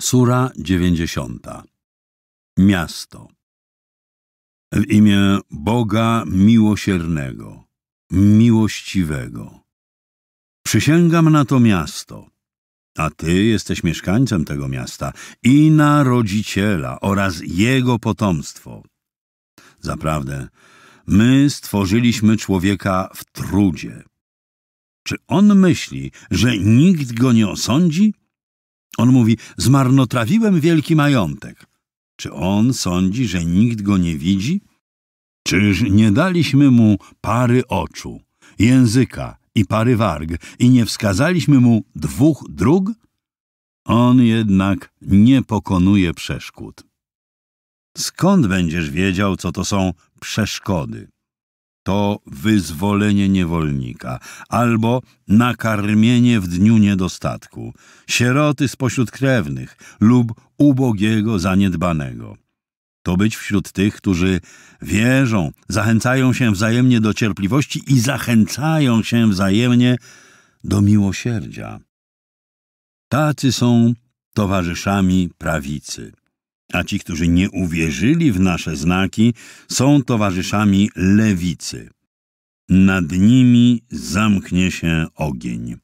Sura 90 Miasto W imię Boga Miłosiernego, Miłościwego. Przysięgam na to miasto, a ty jesteś mieszkańcem tego miasta i narodziciela oraz jego potomstwo. Zaprawdę, my stworzyliśmy człowieka w trudzie. Czy on myśli, że nikt go nie osądzi? On mówi, zmarnotrawiłem wielki majątek. Czy on sądzi, że nikt go nie widzi? Czyż nie daliśmy mu pary oczu, języka i pary warg i nie wskazaliśmy mu dwóch dróg? On jednak nie pokonuje przeszkód. Skąd będziesz wiedział, co to są przeszkody? to wyzwolenie niewolnika, albo nakarmienie w dniu niedostatku, sieroty spośród krewnych lub ubogiego zaniedbanego. To być wśród tych, którzy wierzą, zachęcają się wzajemnie do cierpliwości i zachęcają się wzajemnie do miłosierdzia. Tacy są towarzyszami prawicy a ci, którzy nie uwierzyli w nasze znaki, są towarzyszami lewicy. Nad nimi zamknie się ogień.